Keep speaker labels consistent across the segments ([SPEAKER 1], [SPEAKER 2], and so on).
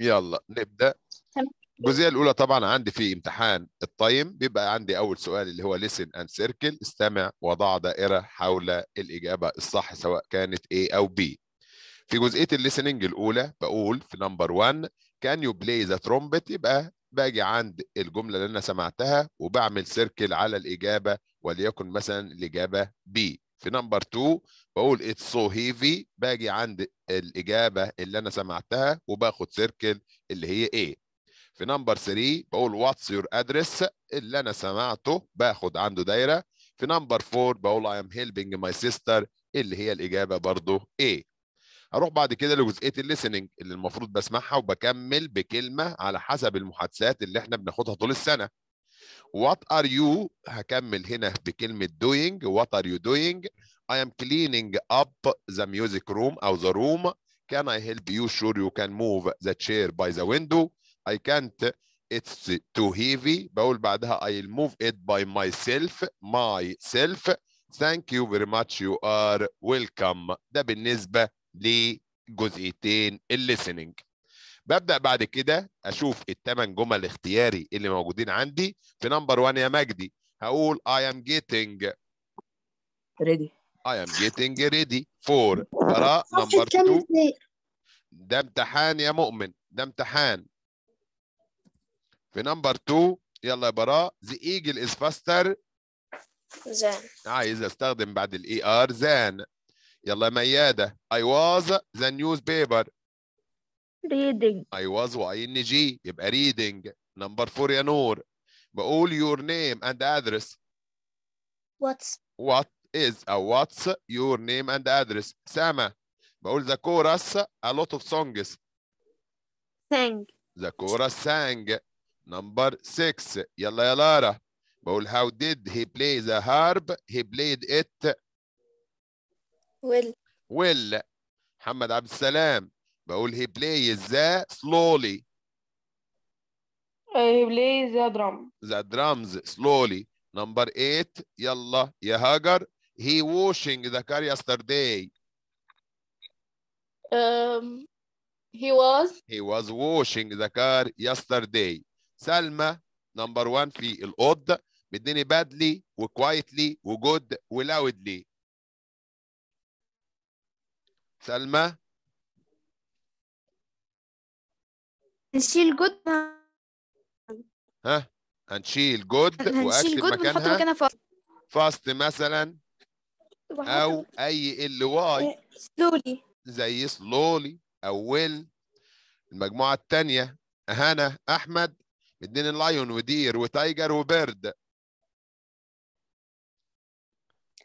[SPEAKER 1] يلا نبدأ الجزئيه الاولى طبعا عندي في امتحان التايم بيبقى عندي اول سؤال اللي هو ليسن اند سيركل استمع وضع دائره حول الاجابه الصح سواء كانت A او B في جزئيه الليسننج الاولى بقول في نمبر 1 كان يو بلاي ذا ترومبت يبقى باجي عند الجمله اللي انا سمعتها وبعمل سيركل على الاجابه وليكن مثلا الاجابه B في نمبر 2 بقول اتس سو هيفي باجي عند الاجابه اللي انا سمعتها وباخد سيركل اللي هي ايه في نمبر 3 بقول واتس يور ادرس اللي انا سمعته باخد عنده دايره في نمبر 4 بقول اي ام هيلبينج ماي سيستر اللي هي الاجابه برضه ايه اروح بعد كده لجزئيه الليسننج اللي المفروض بسمعها وبكمل بكلمه على حسب المحادثات اللي احنا بناخدها طول السنه What are you هكمل هنا بكلمة doing What are you doing I am cleaning up the music room or the room Can I help you Sure you can move the chair by the window I can't It's too heavy بقول بعدها I'll move it by myself Myself Thank you very much you are welcome ده بالنسبة لجزئيتين listening ببدا بعد كده اشوف الثمان جمل الاختياري اللي موجودين عندي في نمبر 1 يا مجدي هقول I am getting ready I am getting ready for قراء نمبر 2 ده امتحان يا مؤمن ده امتحان في نمبر 2 يلا يا براء ذا ايجل از فاستر زان عايز استخدم بعد الاي ار e زان يلا مياده I was the newspaper reading I was و I N G يبقى reading number 4 يا نور بقول your name and address what's what a what's your name and address سامة بقول the chorus a lot of songs sang the chorus sang number 6 يلا يا لارا بقول how did he play the harp he played it well well محمد عبد السلام بقول he plays the slowly
[SPEAKER 2] he plays the drums
[SPEAKER 1] the drums slowly number eight يلا يا هاجر he washing the car yesterday
[SPEAKER 2] um, he was
[SPEAKER 1] he was washing the car yesterday سلمى number one في الأوضة بديني badly و و quietly وquietly وجود ولاودلي سلمى
[SPEAKER 2] هنشيل جود
[SPEAKER 1] ها هنشيل جود هنشيل جود مكانها فاست فاست مثلا او اي ال واي
[SPEAKER 2] سلولي أه،
[SPEAKER 1] زي سلولي او ويل المجموعه الثانيه هنا احمد مدين لايون ودير وتايجر وبرد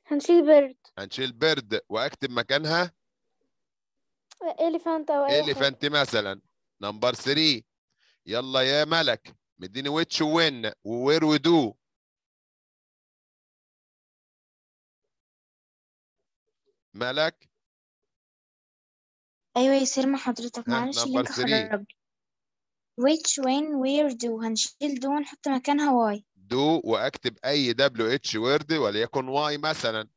[SPEAKER 2] هنشيل بيرد
[SPEAKER 1] هنشيل بيرد واكتب مكانها
[SPEAKER 2] اليفانت أه، او اليفانت
[SPEAKER 1] مثلا نمبر 3 يلا يا ملك مديني ويتش وين ووير ودو ملك
[SPEAKER 2] ايوه يا سير ما حضرتك معلش اللي انت ويتش وين وير دو هنشيل دو ونحط مكانها واي
[SPEAKER 1] دو واكتب اي دبليو اتش ورد وليكن واي مثلا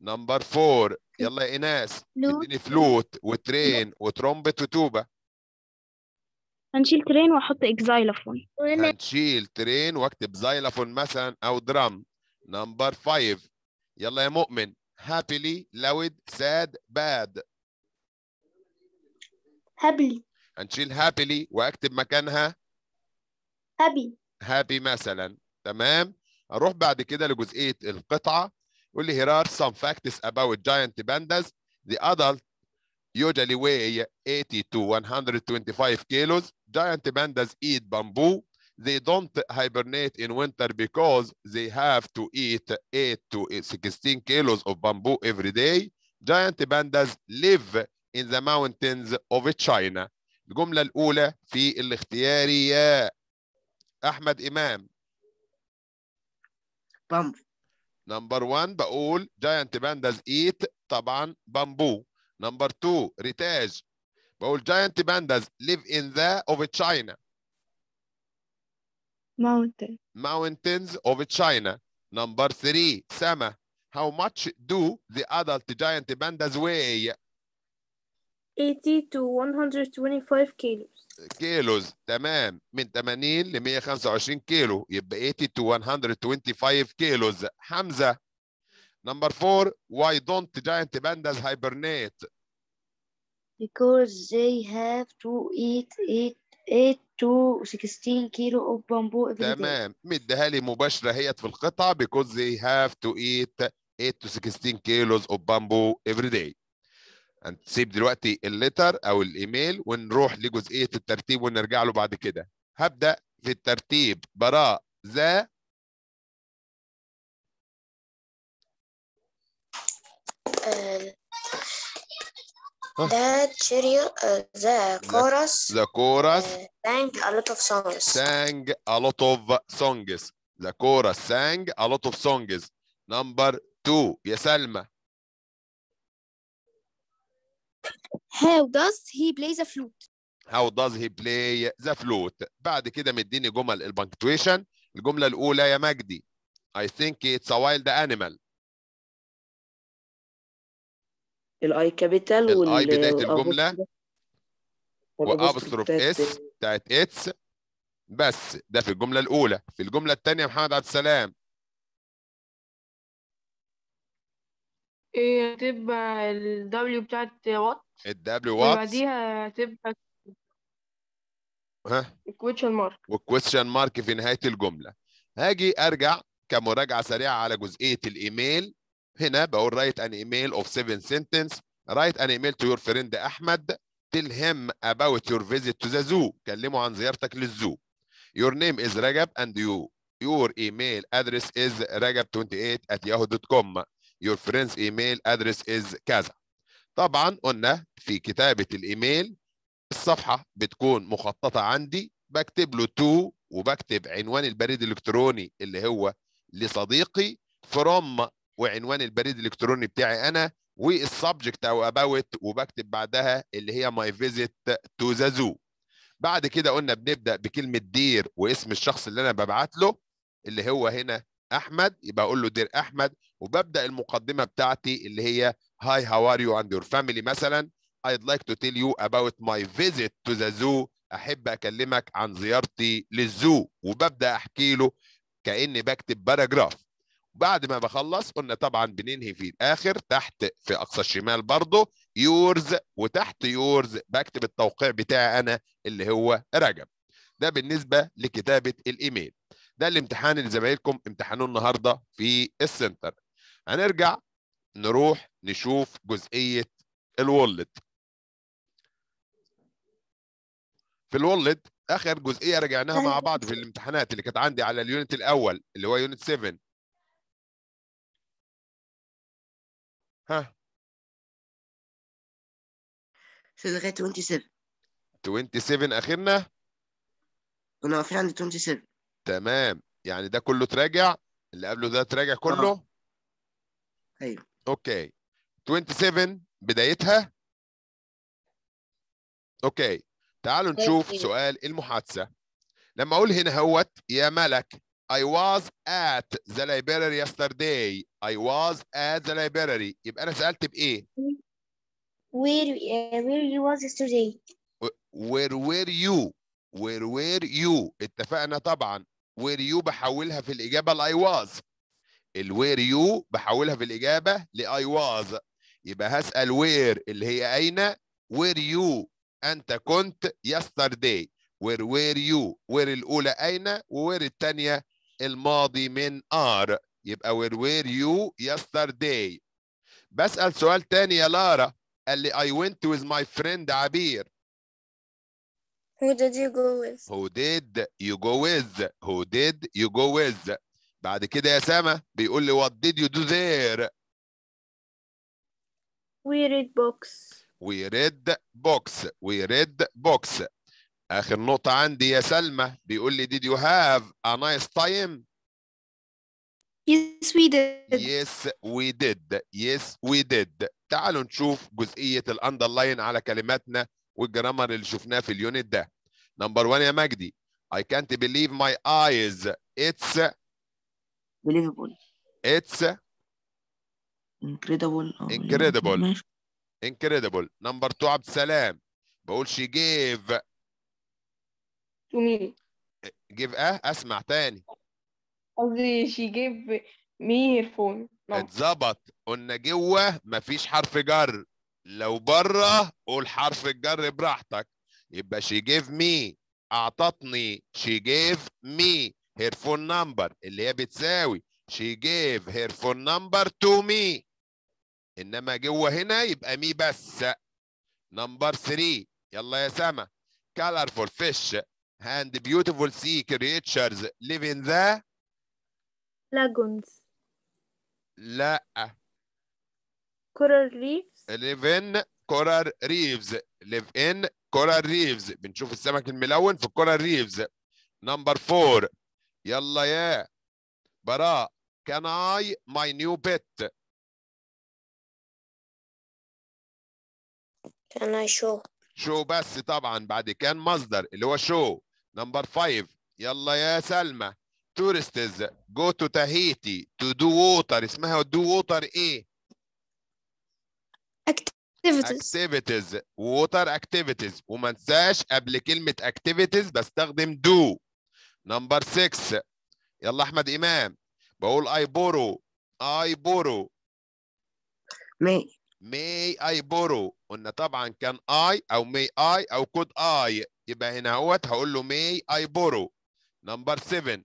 [SPEAKER 1] نمبر 4 يلا يا ايناس اديني فلوت وترين وترومبت وتوبه
[SPEAKER 2] هنشيل ترين واحط اكزايلافون
[SPEAKER 1] هنشيل ترين واكتب زايلافون مثلا او درام نمبر 5 يلا يا مؤمن هابيلي لود ساد باد هابيلي هنشيل هابيلي واكتب مكانها هابي هابي مثلا تمام اروح بعد كده لجزئيه القطعه قول لي here are some facts about giant pandas the adult usually weigh 80 to 125 kilos. Giant pandas eat bamboo. They don't hibernate in winter because they have to eat 8 to 16 kilos of bamboo every day. Giant pandas live in the mountains of China. الجملة الأولى في الاختياري يا أحمد إمام. بامبو. نمبر 1 بقول giant pandas eat طبعا bamboo. Number two, ريتاج بقول giant pandas live in the of China.
[SPEAKER 2] Mountain.
[SPEAKER 1] Mountains of China. Number three, Sama. How much do the adult giant pandas weigh?
[SPEAKER 2] 80 to 125 kilos.
[SPEAKER 1] كيلوز تمام من 80 ل 125 كيلو يبقى 80 to 125 كيلوز حمزه نمبر 4 why don't giant pandas hibernate
[SPEAKER 2] because they have to eat it 8 to 16 كيلو of bamboo every day. تمام
[SPEAKER 1] مديها لي مباشره هي في القطعه because they have to eat 8 to 16 kilos of bamboo every day. هنسيب دلوقتي الليتر او الايميل ونروح لجزئيه الترتيب ونرجع له بعد كده. هبدا في الترتيب براء ذا آه، The chorus sang
[SPEAKER 2] a lot of songs
[SPEAKER 1] sang a lot of songs the chorus sang a lot of songs number two يا سلمى
[SPEAKER 2] How does he play the flute?
[SPEAKER 1] How does he play the flute? بعد كده مديني جمل البنكتويشن الجملة الأولى يا مجدي I think it's a wild animal
[SPEAKER 2] الاي كابيتال والاي بدايه آه، الجمله
[SPEAKER 1] وابستروف آه، اس بتاعت اتس بس ده في الجمله الاولى في الجمله الثانيه محمد عبد السلام
[SPEAKER 2] ايه هتبقى الدبليو بتاعت وات الدبليو وات وبعديها هتبقى ها الكويشن مارك
[SPEAKER 1] والكويشن مارك في نهايه الجمله هاجي ارجع كمراجعه سريعه على جزئيه الايميل هنا بقول write an email of seven sentence write an email to your friend احمد tell him about your visit to the zoo كلمه عن زيارتك للزو your name is رجب and you your email address is رجب 28 at yahoo.com your friend's email address is كذا طبعا قلنا في كتابه الايميل الصفحه بتكون مخططه عندي بكتب له تو وبكتب عنوان البريد الالكتروني اللي هو لصديقي from وعنوان البريد الالكتروني بتاعي انا والسبجكت او اباوت وبكتب بعدها اللي هي ماي فيزيت تو ذا زو بعد كده قلنا بنبدا بكلمه دير واسم الشخص اللي انا ببعت له اللي هو هنا احمد يبقى اقول له دير احمد وببدا المقدمه بتاعتي اللي هي هاي هاو ار يو اند يور فاميلي مثلا I'd like to tell you about my visit to the zoo احب اكلمك عن زيارتي للزو وببدا احكي له كاني بكتب باراجراف بعد ما بخلص قلنا طبعا بننهي في الاخر تحت في اقصى الشمال برضه يورز وتحت يورز بكتب التوقيع بتاعي انا اللي هو رجب ده بالنسبه لكتابه الايميل ده الامتحان اللي زمايلكم امتحنوه النهارده في السنتر هنرجع نروح نشوف جزئيه الولد في الولد اخر جزئيه رجعناها أيوة. مع بعض في الامتحانات اللي كانت عندي على اليونت الاول اللي هو يونت 7 ها في لغايه 27 27 اخرنا كنا واقفين عند 27 تمام يعني ده كله تراجع اللي قبله ده تراجع كله أوه. ايوه طيب. اوكي 27 بدايتها اوكي تعالوا نشوف طيب. سؤال المحادثه لما اقول هنا هوت يا ملك I was at the library yesterday. I was at the library. يبقى أنا سألت بإيه؟
[SPEAKER 2] Where uh, where you was yesterday?
[SPEAKER 1] Where were you? Where were you? اتفقنا طبعا. Where you بحولها في الإجابة ل I was. ال where you بحولها في الإجابة ل I was. يبقى هسأل where اللي هي أين؟ Where you أنت كنت yesterday. Where were you؟ where الأولى أين؟ where الثانية الماضي من ار يبقى where were you yesterday بسأل سؤال تاني يا لارا قال لي I went with my friend عبير Who
[SPEAKER 2] did you go with?
[SPEAKER 1] Who did you go with? Who did you go with? بعد كده يا سامة بيقول لي what did you do there?
[SPEAKER 2] We read books.
[SPEAKER 1] We read books. We read books. اخر نقطه عندي يا سلمى بيقول لي did you have a nice time Yes we did. Yes we did. Yes we did. تعالوا نشوف جزئية الأندرلاين على كلماتنا والجرامر اللي شفناه في اليونت ده. نمبر 1 يا مجدي. I can't believe my eyes. It's believable. It's incredible. Incredible. Incredible. نمبر 2 عبد السلام. بقول she gave to me give a اسمع تاني
[SPEAKER 2] قصدي she gave me her phone
[SPEAKER 1] اتظبط قلنا جوه مفيش حرف جر لو بره قول حرف الجر براحتك يبقى she gave me اعطتني she gave me her phone number اللي هي بتساوي she gave her phone number to me انما جوه هنا يبقى مي بس نمبر 3 يلا يا سما colorful fish and beautiful sea creatures live in the
[SPEAKER 2] lagoons. لا coral reefs
[SPEAKER 1] live in coral reefs live in coral reefs بنشوف السمك الملون في coral reefs number four يلا يا براء can I my new pet can I show show بس طبعا بعد كان مصدر اللي هو show نمبر 5 يلا يا سلمى tourists go to Tahiti to do water اسمها do water ايه؟ activities activities water activities وما انساش قبل كلمة activities بستخدم do نمبر 6 يلا احمد امام بقول I borrow I borrow may may I borrow قلنا طبعا كان I او may I او could I يبقى هنا اهوت هقول له may I borrow number seven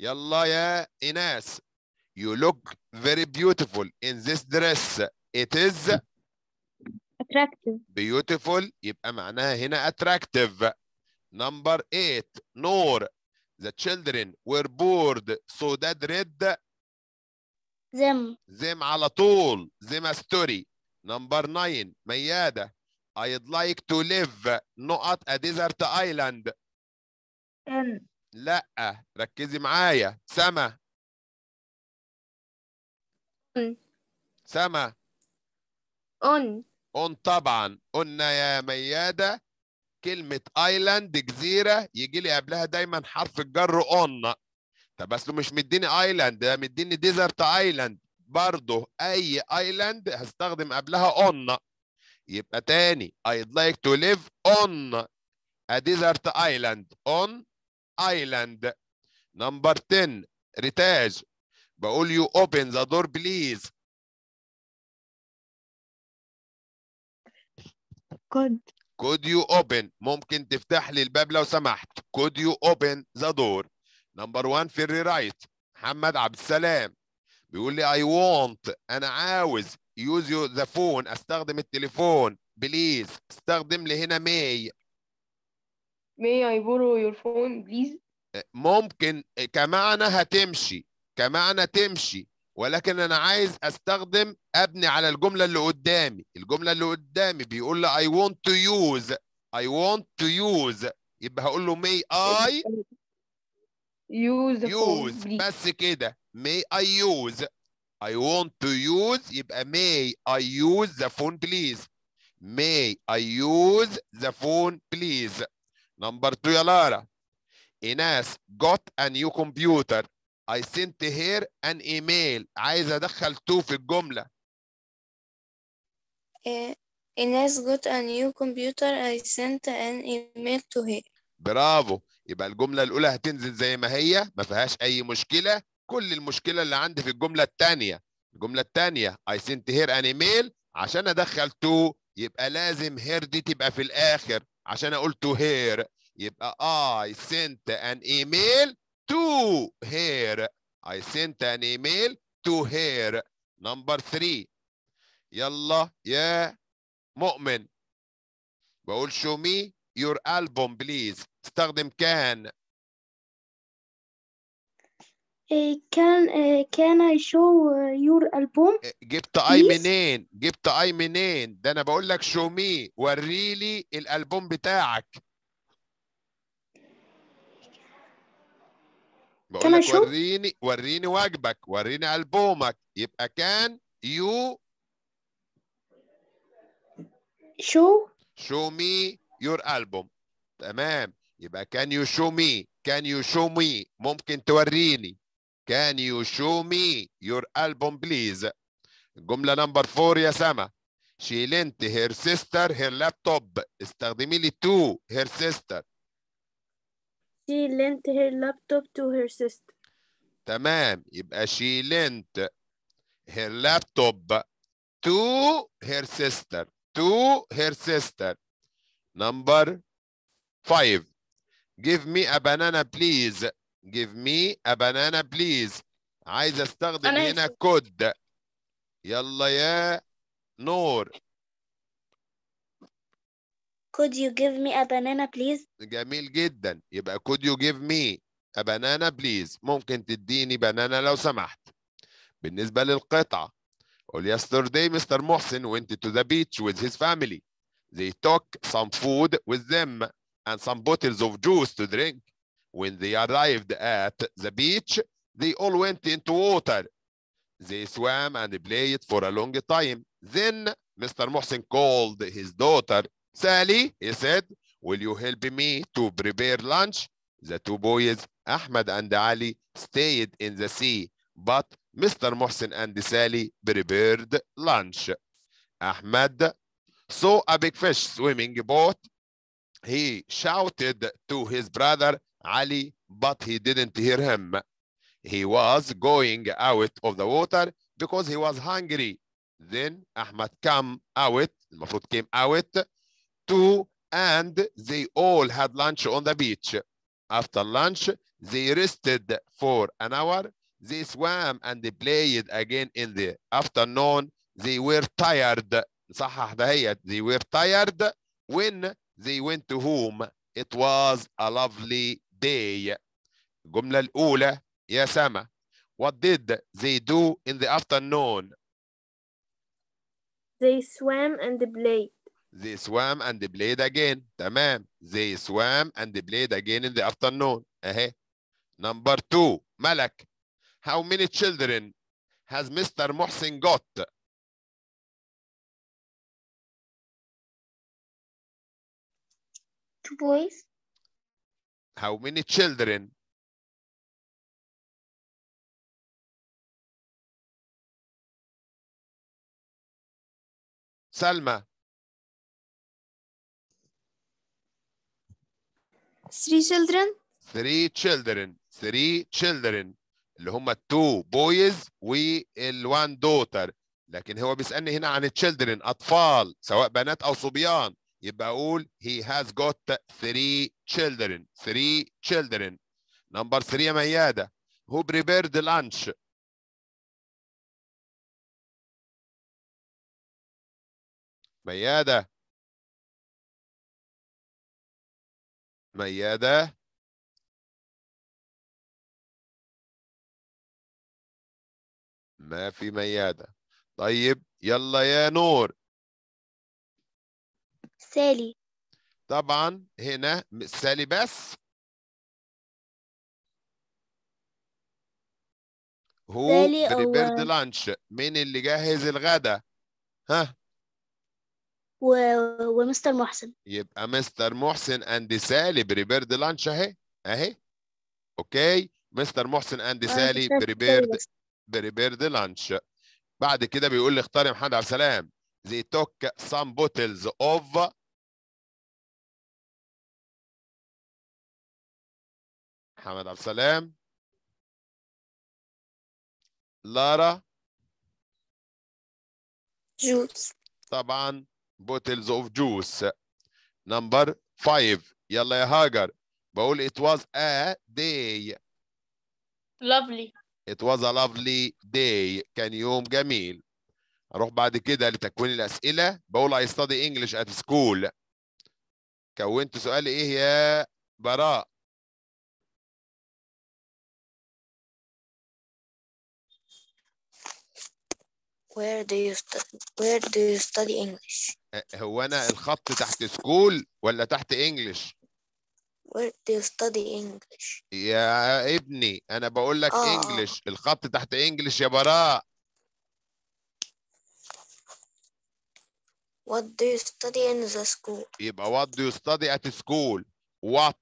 [SPEAKER 1] يلا يا ايناس you look very beautiful in this dress it is attractive beautiful يبقى معناها هنا attractive number eight نور the children were bored so that read them them على طول them a story number nine ميادة I'd like to live نقط a desert island in لا ركزي معايا سما on سما on on طبعا قلنا يا ميادة كلمة ايلاند جزيرة يجي لي قبلها دايما حرف الجر on طب اصله مش مديني ايلاند ده مديني desert island برضه اي ايلاند هستخدم قبلها on يبقى تاني I'd like to live on a desert island on island number 10 ريتاج بقول you open the door please could could you open ممكن تفتح لي الباب لو سمحت could you open the door number 1 الري رايت محمد عبد السلام بيقول لي I want أنا عاوز يوز يو ذا فون استخدم التليفون بليز استخدم لي هنا ماي may I borrow your phone please أه، ممكن أه، كمعنى هتمشي كمعنى تمشي ولكن انا عايز استخدم ابني على الجمله اللي قدامي الجمله اللي قدامي بيقول لي I want to use I want to use يبقى هقول له may I يوز use. بس كده may I use I want to use يبقى may I use the phone please may I use the phone please number two يا لارا Ines got a new computer I sent her an email عايز ادخل تو في الجملة
[SPEAKER 2] Ines got a new computer I sent an email to her
[SPEAKER 1] برافو يبقى الجملة الأولى هتنزل زي ما هي ما فيهاش أي مشكلة كل المشكله اللي عندي في الجمله الثانيه الجمله الثانيه اي سنت هير ان ايميل عشان ادخل تو يبقى لازم هير دي تبقى في الاخر عشان اقول تو هير يبقى اي سنت ان ايميل تو هير اي سنت ان ايميل تو هير نمبر 3 يلا يا مؤمن بقول شو مي يور البوم بليز استخدم كان
[SPEAKER 2] كان كان اي شو يور البوم إيه،
[SPEAKER 1] جبت اي منين جبت اي منين ده انا بقول لك شو مي وريلي الالبوم بتاعك بقول لك وريني وريني واجبك وريني البومك يبقى كان يو شو شو مي يور البوم تمام يبقى كان يو شو مي كان يو شو مي ممكن توريني Can you show me your album please? الجملة نمبر فور يا سما. She lent her sister her laptop. استخدمي لي to her sister.
[SPEAKER 2] She lent her laptop to her sister.
[SPEAKER 1] تمام يبقى she lent her laptop to her sister. To her sister. Number five. Give me a banana please. give me a banana please عايز استخدم هنا could يلا يا نور
[SPEAKER 2] Could you give me a banana please?
[SPEAKER 1] جميل جدا يبقى could you give me a banana please ممكن تديني بنانا لو سمحت بالنسبة للقطعة قول yesterday Mr. محسن went to the beach with his family they took some food with them and some bottles of juice to drink when they arrived at the beach, they all went into water. They swam and played for a long time. Then Mr. Mohsen called his daughter, Sally, he said, will you help me to prepare lunch? The two boys, Ahmed and Ali, stayed in the sea, but Mr. Mohsen and Sally prepared lunch. Ahmed saw a big fish swimming boat. He shouted to his brother, Ali, but he didn't hear him. He was going out of the water because he was hungry. Then Ahmad came out, المفروض came out too, and they all had lunch on the beach. After lunch, they rested for an hour. They swam and they played again in the afternoon. They were tired. They were tired when they went to home, It was a lovely day الجملة الأولى يا سما What did they do in the afternoon? They
[SPEAKER 2] swam and played.
[SPEAKER 1] They swam and played again. تمام. They swam and played again in the afternoon. أهي. Number two. Malak. How many children has Mr. محسن got?
[SPEAKER 2] Two boys. How many children? Salma. Three children.
[SPEAKER 1] Three children. Three children. اللي هم التو بويز one daughter. لكن هو بيسألني هنا عن children أطفال سواء بنات أو صبيان يبقى اقول he has got three children three children number three يا ميادة who prepared lunch
[SPEAKER 2] ميادة ميادة
[SPEAKER 1] ما في ميادة طيب يلا يا نور سالي طبعا هنا سالي بس هو بريبيرد لانش مين اللي جهز الغدا ها و... ومستر محسن يبقى مستر محسن اند سالي بريبيرد لانش اهي اهي اوكي مستر محسن اند آه، سالي بريبيرد بريبيرد لانش بعد كده بيقول لي اختار يا محمد عبد السلام they took some bottles of
[SPEAKER 2] محمد عبد السلام
[SPEAKER 1] لارا جوس طبعا بوتلز اوف جوس نمبر 5 يلا يا هاجر بقول it was a day lovely it was a lovely day كان يوم جميل اروح بعد كده لتكوين الاسئله بقول I study English at school كونت سؤال ايه يا
[SPEAKER 2] براء Where do you study, where do you study
[SPEAKER 1] English? هو أنا الخط تحت school ولا تحت English?
[SPEAKER 2] Where do you study English?
[SPEAKER 1] يا ابني أنا بقول لك آه. الخط تحت English يا براء
[SPEAKER 2] What do you study in the school?
[SPEAKER 1] يبقى what do you study at school? What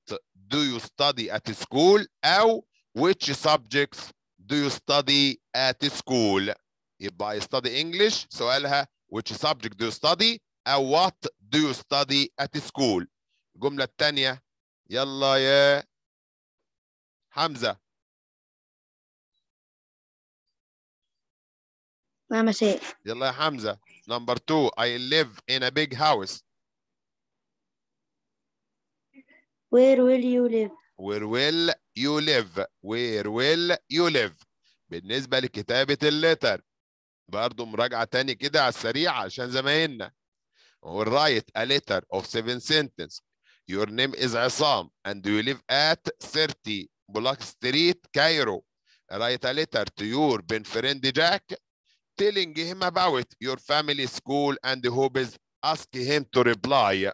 [SPEAKER 1] do you study at school? أو which subjects do you study at school? يبقى I study English سؤالها which subject do you study or what do you study at school الجملة الثانية يلا يا حمزة مساء يلا يا حمزة number two I live in a big house
[SPEAKER 2] Where will you live?
[SPEAKER 1] Where will you live? Where will you live? بالنسبة لكتابة اللتر برضه مراجعه تاني كده على السريع عشان زمايلنا write a letter of seven sentence your name is عصام and you live at 30 block street Cairo write a letter to your best friend Jack telling him about your family school and hobbies ask him to reply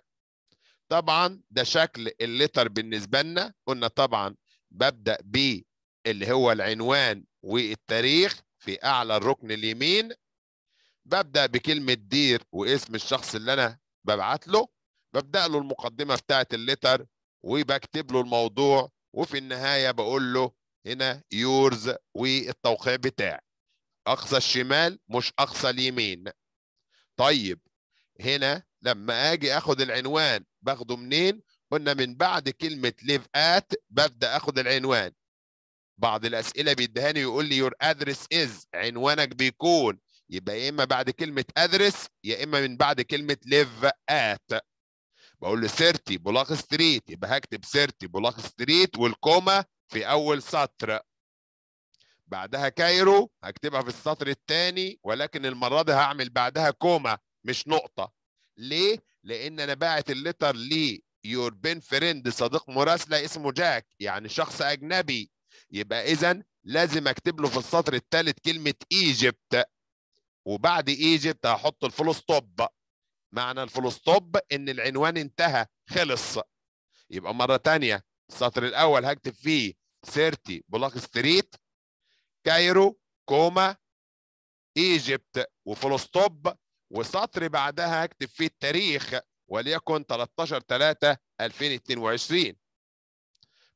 [SPEAKER 1] طبعا ده شكل الليتر بالنسبه لنا قلنا طبعا ببدا ب اللي هو العنوان والتاريخ في اعلى الركن اليمين ببدا بكلمه دير واسم الشخص اللي انا ببعت له ببدا له المقدمه بتاعه الليتر وبكتب له الموضوع وفي النهايه بقول له هنا يورز والتوقيع بتاعي اقصى الشمال مش اقصى اليمين طيب هنا لما اجي اخد العنوان باخده منين قلنا من بعد كلمه ليف ات ببدا اخد العنوان بعض الاسئله بيدهاني ويقول لي يور ادرس از عنوانك بيكون يبقى يا اما بعد كلمه ادرس يا اما من بعد كلمه ليف ات بقول له سيرتي بولاق ستريت يبقى هكتب سيرتي بولاق ستريت والكوما في اول سطر بعدها كايرو هكتبها في السطر الثاني ولكن المره دي هعمل بعدها كوما مش نقطه ليه لان انا باعت الليتر لي يور بين فريند صديق مراسله اسمه جاك يعني شخص اجنبي يبقى اذا لازم اكتب له في السطر الثالث كلمه ايجيبت وبعد ايجيبت هحط الفول ستوب معنى الفول ستوب ان العنوان انتهى خلص يبقى مره ثانيه السطر الاول هكتب فيه 30 بلاك ستريت كايرو كوما ايجيبت وفول ستوب وسطر بعدها هكتب فيه التاريخ وليكن 13 3 2022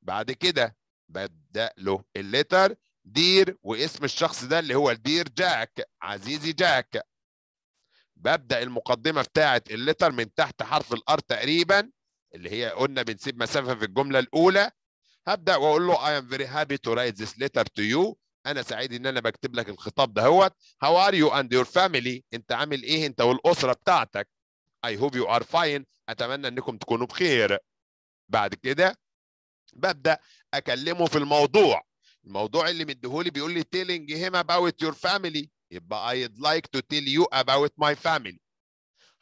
[SPEAKER 1] بعد كده بدأ له اللتر دير واسم الشخص ده اللي هو الدير جاك عزيزي جاك ببدأ المقدمة بتاعة اللتر من تحت حرف الار تقريبا اللي هي قلنا بنسيب مسافة في الجملة الأولى هبدأ وأقول له I am very happy to write this letter to you أنا سعيد إن أنا بكتب لك الخطاب دهوت How are you and your family أنت عامل إيه أنت والأسرة بتاعتك I hope you are fine أتمنى أنكم تكونوا بخير بعد كده ببدا اكلمه في الموضوع الموضوع اللي مديهولي بيقول لي تيلينج هيم اباوت يور family يبقى I'd like to tell you about my family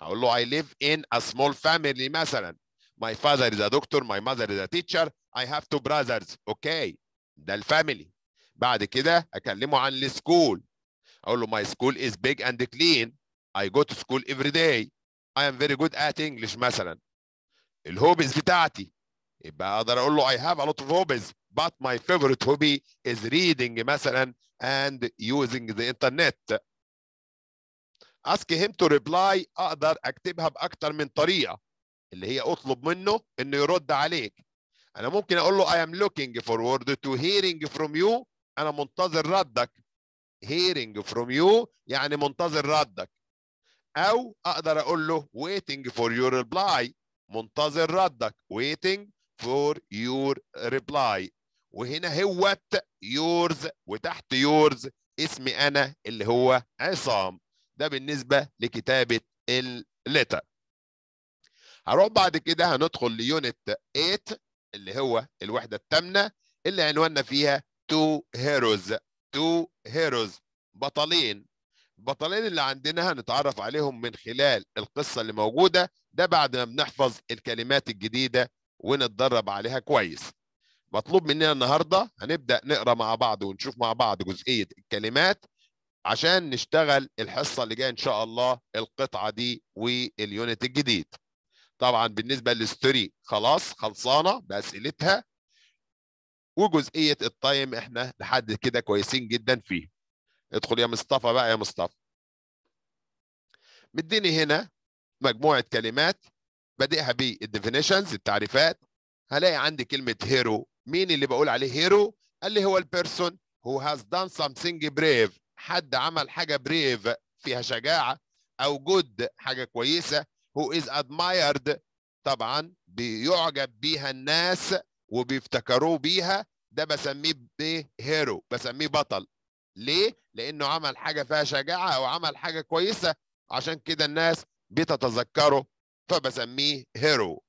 [SPEAKER 1] هقول له I live in a small family مثلا my father is a doctor my mother is a teacher I have two brothers okay ده الفاميلي بعد كده اكلمه عن السكول اقول له my school is big and clean I go to school every day I am very good at English مثلا الهوبز بتاعتي يبقى اقدر اقول له I have a lot of hobbies but my favorite hobby is reading مثلا and using the internet. Ask him to reply اقدر اكتبها باكثر من طريقه اللي هي اطلب منه انه يرد عليك. انا ممكن اقول له I am looking forward to hearing from you انا منتظر ردك. hearing from you يعني منتظر ردك. او اقدر اقول له waiting for your reply منتظر ردك waiting for your reply وهنا هوت yours وتحت yours اسمي انا اللي هو عصام ده بالنسبه لكتابه الليتر هروح بعد كده هندخل ليونت 8 اللي هو الوحده الثامنه اللي عنواننا فيها تو هيروز تو هيروز بطلين البطلين اللي عندنا هنتعرف عليهم من خلال القصه اللي موجوده ده بعد ما بنحفظ الكلمات الجديده ونتدرب عليها كويس مطلوب مننا النهارده هنبدا نقرا مع بعض ونشوف مع بعض جزئيه الكلمات عشان نشتغل الحصه اللي جايه ان شاء الله القطعه دي واليونت الجديد طبعا بالنسبه للستوري خلاص خلصانه باسئلتها وجزئيه التايم احنا لحد كده كويسين جدا فيه ادخل يا مصطفى بقى يا مصطفى مديني هنا مجموعه كلمات بادئها بالديفينيشنز التعريفات هلاقي عندي كلمه هيرو مين اللي بقول عليه هيرو قال لي هو البيرسون هو هاز دان سمثينج بريف حد عمل حاجه بريف فيها شجاعه او جود حاجه كويسه هو از ادمايرد طبعا بيعجب بيها الناس وبيفتكروه بيها ده بسميه هيرو بسميه بطل ليه؟ لانه عمل حاجه فيها شجاعه او عمل حاجه كويسه عشان كده الناس بتتذكره فبسميه هيرو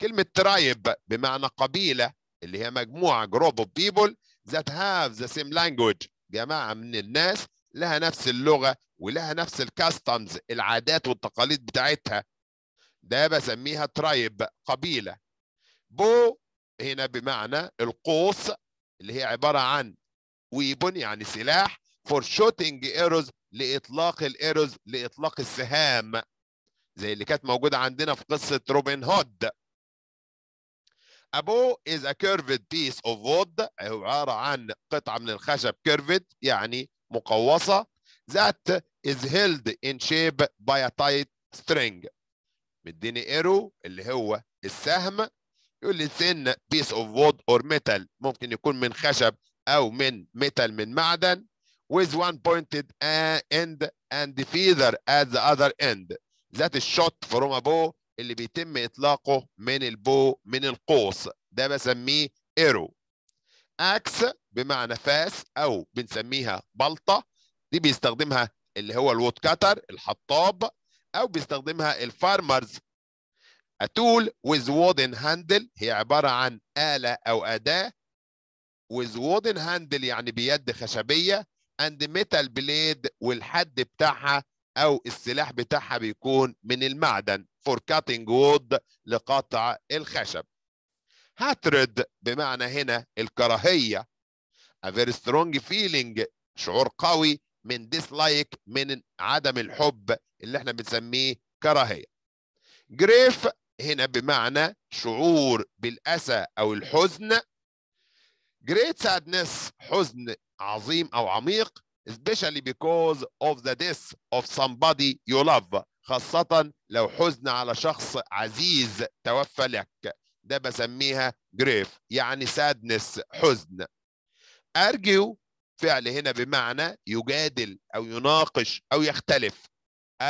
[SPEAKER 1] كلمة ترايب بمعنى قبيلة اللي هي مجموعة جروب اوف people ذات هاف ذا سيم لانجوج جماعة من الناس لها نفس اللغة ولها نفس الكاستمز العادات والتقاليد بتاعتها ده بسميها ترايب قبيلة بو هنا بمعنى القوس اللي هي عبارة عن ويبون يعني سلاح فور shooting ايروز لاطلاق الايروز لاطلاق السهام زي اللي كانت موجودة عندنا في قصة روبن هود A bow is a curved piece of wood عبارة عن قطعة من الخشب curved يعني مقوصة that is held in shape by a tight string مديني ايرو اللي هو السهم يقول لي thin piece of wood or metal ممكن يكون من خشب أو من metal من معدن with one pointed end and the feather at the other end ذات الشوت فروم ابو اللي بيتم اطلاقه من البو من القوس ده بسميه ايرو اكس بمعنى فاس او بنسميها بلطه دي بيستخدمها اللي هو الوود كاتر الحطاب او بيستخدمها الفارمرز اتول with wooden handle هي عباره عن اله او اداه with wooden handle يعني بيد خشبيه and metal blade والحد بتاعها او السلاح بتاعها بيكون من المعدن فور كاتنج وود لقطع الخشب هاترد بمعنى هنا الكراهية a very strong feeling شعور قوي من dislike من عدم الحب اللي احنا بنسميه كراهية grief هنا بمعنى شعور بالأسى أو الحزن great sadness حزن عظيم أو عميق especially because of the death of somebody you love خاصة لو حزن على شخص عزيز توفى لك ده بسميها grief يعني sadness حزن argue فعل هنا بمعنى يجادل أو يناقش أو يختلف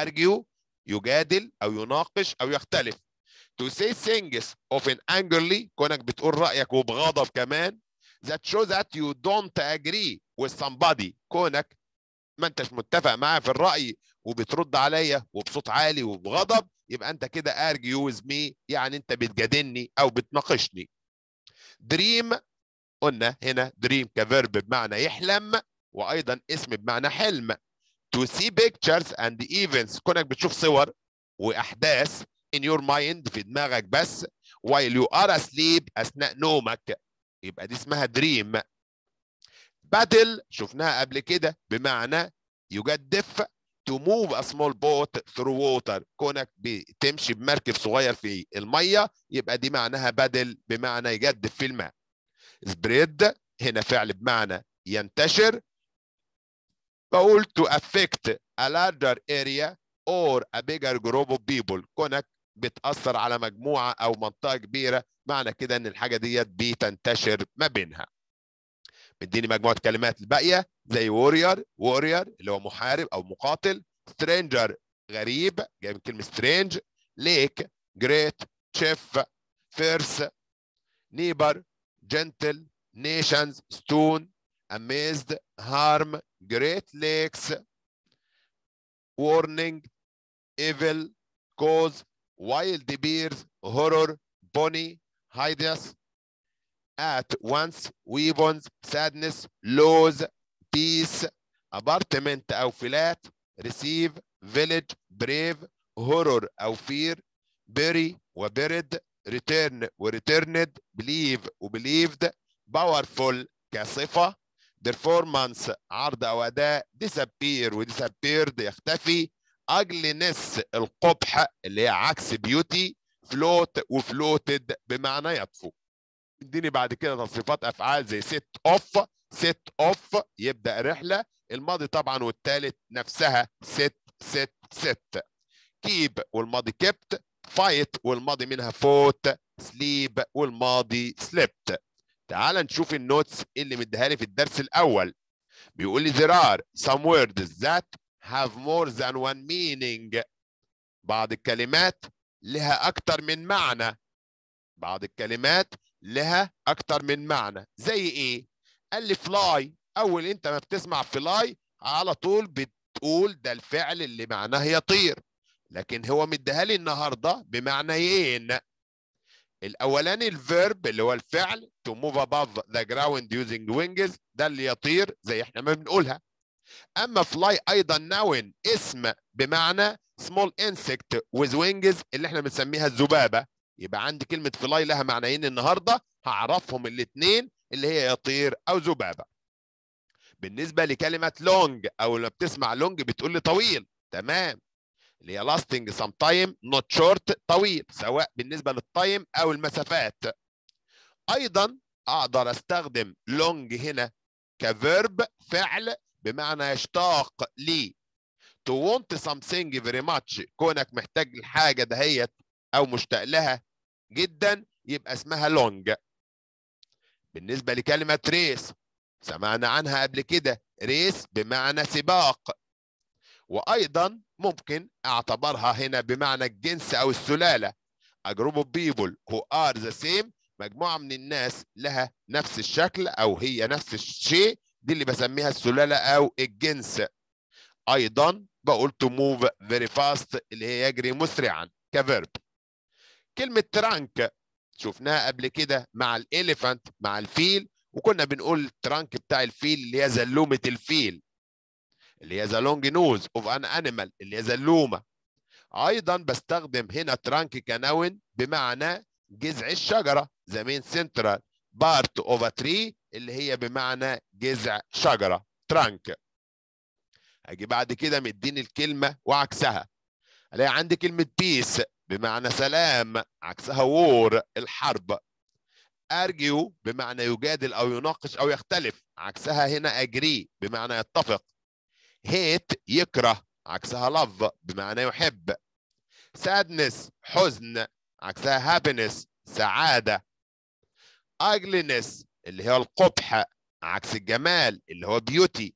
[SPEAKER 1] argue يجادل أو يناقش أو يختلف to say things of an angrily كونك بتقول رأيك وبغضب كمان that shows that you don't agree with somebody كونك ما انتش متفق معاه في الرأي وبترد عليا وبصوت عالي وبغضب يبقى انت كده argue with me يعني انت بتجادلني او بتناقشني dream قلنا هنا dream كفيرب بمعنى يحلم وايضا اسم بمعنى حلم to see pictures and events كونك بتشوف صور واحداث in your mind في دماغك بس while you are asleep اثناء نومك يبقى دي اسمها دريم باتل شفناها قبل كده بمعنى يجدف to move a small boat through water كونك بتمشي بمركب صغير في الميه يبقى دي معناها بدل بمعنى يجدف في الماء spread هنا فعل بمعنى ينتشر بقول to affect a larger area or a bigger group of people كونك بتاثر على مجموعه او منطقه كبيره معنى كده ان الحاجه ديت بتنتشر ما بينها مديني مجموعه كلمات الباقيه زي وورير وورير اللي هو محارب او مقاتل سترينجر غريب جاي من كلمه سترينج ليك جريت شيف فيرس نيبر جنتل نيشنز ستون اميزد هارم جريت ليكس warning evil cause wild bears, horror, bonnie, hideous, at once, weapons, sadness, lose peace, apartment أو flat, receive, village, brave, horror أو fear, bury buried, return وreturned, believe وbelieved, powerful كصفة, performance عرض أو أداء, disappear وdisappeared يختفي, اجلينس القبح اللي هي عكس بيوتي فلوت وفلوتد بمعنى يطفو اديني بعد كده تصريفات افعال زي ست اوف ست اوف يبدا رحله الماضي طبعا والثالث نفسها ست ست ست كيب والماضي كبت فايت والماضي منها فوت سليب والماضي سليبت تعال نشوف النوتس اللي مديها لي في الدرس الاول بيقول لي there are some words that have more than one meaning بعض الكلمات لها أكتر من معنى بعض الكلمات لها أكتر من معنى زي إيه؟ قال لي فلاي أول أنت ما بتسمع فلاي على طول بتقول ده الفعل اللي معناه يطير لكن هو مديها لي النهارده بمعنيين إيه؟ الاولاني الفيرب اللي هو الفعل to move above the ground using wings ده اللي يطير زي احنا ما بنقولها اما فلاي ايضا ناون اسم بمعنى سمول انسكت ويز وينجز اللي احنا بنسميها الذبابه يبقى عندي كلمه فلاي لها معنيين النهارده هعرفهم الاثنين اللي هي يطير او ذبابه بالنسبه لكلمه لونج او لما بتسمع لونج بتقول لي طويل تمام اللي هي لاستنج سام تايم نوت شورت طويل سواء بالنسبه للتايم او المسافات ايضا اقدر استخدم لونج هنا كفيرب فعل بمعنى يشتاق لي to want something very much كونك محتاج الحاجة دهيت أو مشتاق لها جدا يبقى اسمها long بالنسبة لكلمة race سمعنا عنها قبل كده race بمعنى سباق وأيضا ممكن أعتبرها هنا بمعنى الجنس أو السلالة A group of people who are the same مجموعة من الناس لها نفس الشكل أو هي نفس الشيء دي اللي بسميها السلالة أو الجنس أيضا بقول to move very fast اللي هي يجري مسرعا كفيرب كلمة ترانك شفناها قبل كده مع الإليفانت مع الفيل وكنا بنقول ترانك بتاع الفيل اللي هي زلومة الفيل اللي هي ذا لونج نوز اوف ان انيمال اللي هي زلومه ايضا بستخدم هنا ترانك كنون بمعنى جذع الشجره ذا سنترال بارت اوف تري اللي هي بمعنى جذع شجرة ترانك أجي بعد كده مديني الكلمة وعكسها ألاقي عندي كلمة بيس بمعنى سلام عكسها وور الحرب أرجو بمعنى يجادل أو يناقش أو يختلف عكسها هنا أجري بمعنى يتفق هيت يكره عكسها لف بمعنى يحب سادنس حزن عكسها هابينس سعادة أجلنس اللي هي القبح عكس الجمال اللي هو بيوتي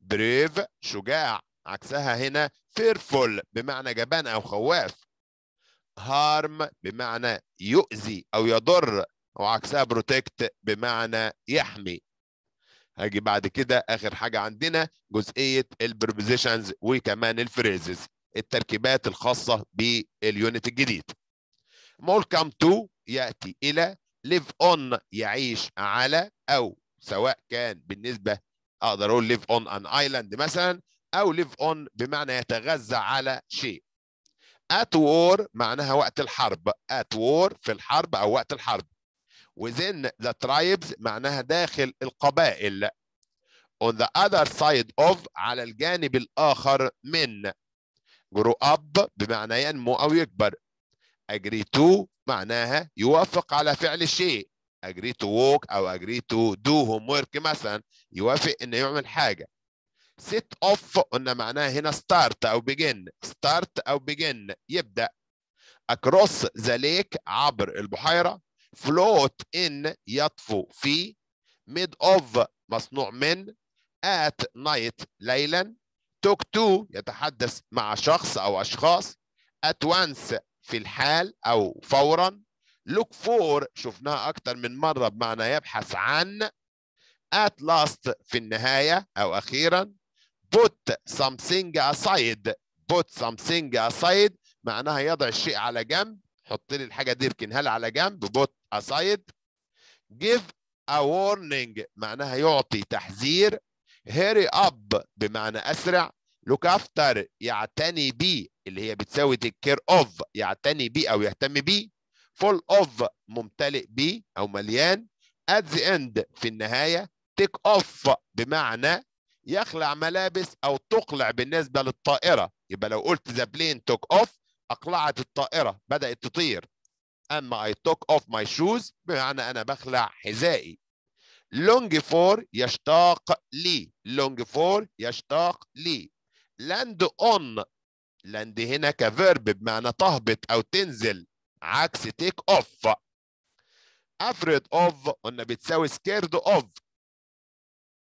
[SPEAKER 1] بريف شجاع عكسها هنا فيرفول بمعنى جبان أو خواف هارم بمعنى يؤذي أو يضر وعكسها بروتكت بمعنى يحمي هاجي بعد كده آخر حاجة عندنا جزئية البروبوزيشنز وكمان الفريزز التركيبات الخاصة باليونت الجديد مول كام تو يأتي إلى ليف اون يعيش على او سواء كان بالنسبه اقدر اقول ليف اون ان ايلاند مثلا او ليف اون بمعنى يتغذى على شيء at war معناها وقت الحرب at war في الحرب او وقت الحرب within the tribes معناها داخل القبائل on the other side of على الجانب الآخر من grow up بمعنى ينمو أو يكبر agree to معناها يوافق على فعل الشيء agree to walk أو agree to do homework مثلا يوافق إنه يعمل حاجة set off قلنا معناها هنا start أو begin start أو begin يبدأ across the lake عبر البحيرة float in يطفو في made of مصنوع من at night ليلا talk to يتحدث مع شخص أو أشخاص at once في الحال أو فورا look for شفناها أكتر من مرة بمعنى يبحث عن at last في النهاية أو أخيرا put something aside put something aside معناها يضع الشيء على جنب حط لي الحاجة دي اركنها على جنب put aside give a warning معناها يعطي تحذير hurry up بمعنى أسرع لوك افتر يعتني بي اللي هي بتساوي تيك اوف يعتني بيه او يهتم بيه فول اوف ممتلئ بيه او مليان ات ذا اند في النهايه تيك اوف بمعنى يخلع ملابس او تقلع بالنسبه للطائره يبقى لو قلت ذا بلين توك اوف اقلعت الطائره بدات تطير اما اي توك اوف ماي شوز بمعنى انا بخلع حذائي لونج فور يشتاق لي لونج فور يشتاق لي لاند اون لاند هنا كفيرب بمعنى تهبط او تنزل عكس تيك اوف افريد اوف قلنا بتساوي سكيرد اوف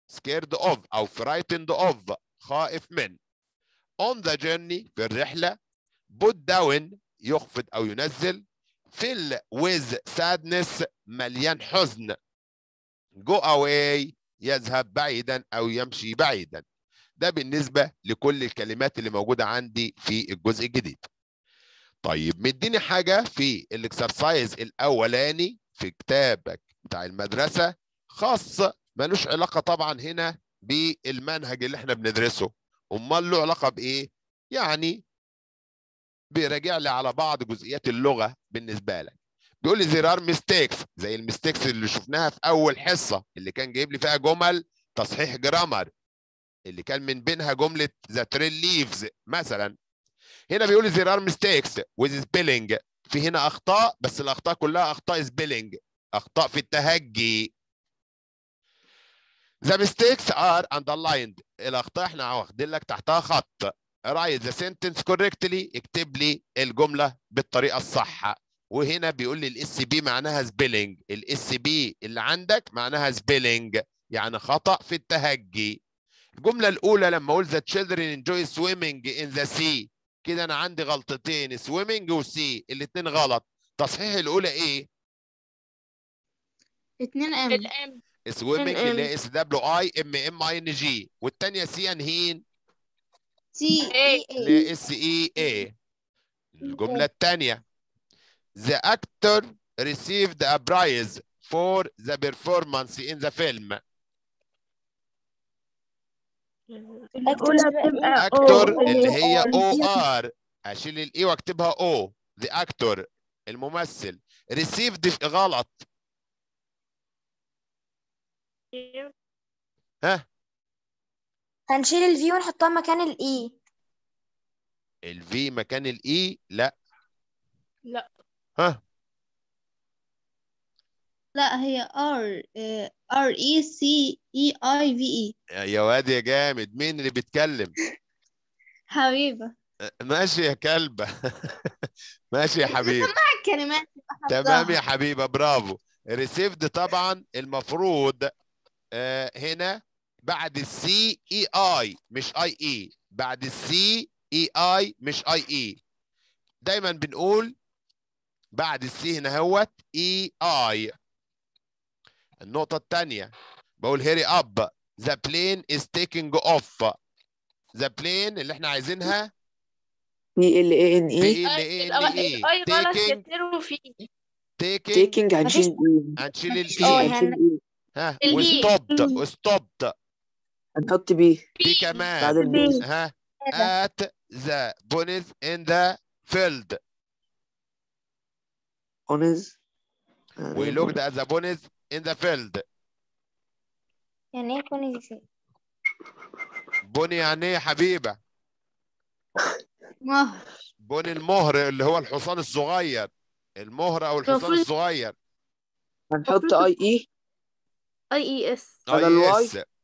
[SPEAKER 1] سكيرد اوف او فرايتند اوف خائف من on the journey في الرحله put down يخفض او ينزل fill with sadness مليان حزن go away يذهب بعيدا او يمشي بعيدا ده بالنسبه لكل الكلمات اللي موجوده عندي في الجزء الجديد طيب مديني حاجه في الاكسرسايز الاولاني في كتابك بتاع المدرسه خاص ملوش علاقه طبعا هنا بالمنهج اللي احنا بندرسه امال له علاقه بايه يعني بيراجع لي على بعض جزئيات اللغه بالنسبه لك بيقول لي زرار ميستيكس زي الميستيكس اللي شفناها في اول حصه اللي كان جايب لي فيها جمل تصحيح جرامر اللي كان من بينها جمله the tree leaves مثلا هنا بيقول there are mistakes with spelling في هنا اخطاء بس الاخطاء كلها اخطاء spelling اخطاء في التهجي the mistakes are underlined الاخطاء احنا واخدين لك تحتها خط write the sentence correctly اكتب لي الجمله بالطريقه الصح وهنا بيقول لي الاس بي معناها سبيلنج الاس بي اللي عندك معناها سبيلنج يعني خطا في التهجي الجمله الاولى لما اقول the children enjoy swimming in the sea كده انا عندي غلطتين swimming و sea الاثنين غلط تصحيح الاولى ايه
[SPEAKER 2] اتنين ام
[SPEAKER 1] swimming اللي هي SWI MMING اي والثانيه سي e ان هين سي اي e اي اس اي اي الجمله الثانيه The actor received a prize for the performance in the film
[SPEAKER 2] الاولى بتبقى إيه؟ اللي هي او ار
[SPEAKER 1] اشيل الاي e واكتبها او ذا أكتر الممثل ريسيفد غلط إيه؟ ها
[SPEAKER 2] هنشيل الفي ونحطها مكان الاي e.
[SPEAKER 1] الفي مكان الاي e؟ لا لا ها
[SPEAKER 2] لا هي ار إيه، R E C E I V E
[SPEAKER 1] يا واد يا جامد مين اللي بيتكلم
[SPEAKER 2] حبيبه
[SPEAKER 1] ماشي يا كلبه ماشي يا حبيبه
[SPEAKER 2] الكلمات يعني، تمام يا
[SPEAKER 1] حبيبه برافو ريسيفد طبعا المفروض آه، هنا بعد السي اي اي مش اي اي e. بعد السي اي اي مش اي اي e. دايما بنقول بعد السي هنا هوت اي e اي النقطة الثانية بقول هيري اب ذا بلين از تيكينج اوف ذا بلين اللي احنا عايزينها تي ال اي ان اي تي ال اي ان اي تيكينج تيكينج هنشيل هنشيل الاي ها وستوبت وستوبت هنحط بي بي كمان بعد البي ها at the bunnies in the field. Bunnies. We looked at the bunnies in the field
[SPEAKER 2] يعني ايه بوني دي
[SPEAKER 1] بوني يعني ايه حبيبه مهر بوني المهر اللي هو الحصان الصغير المهر او الحصان الصغير هنحط اي اي
[SPEAKER 2] اي اي اس على الواي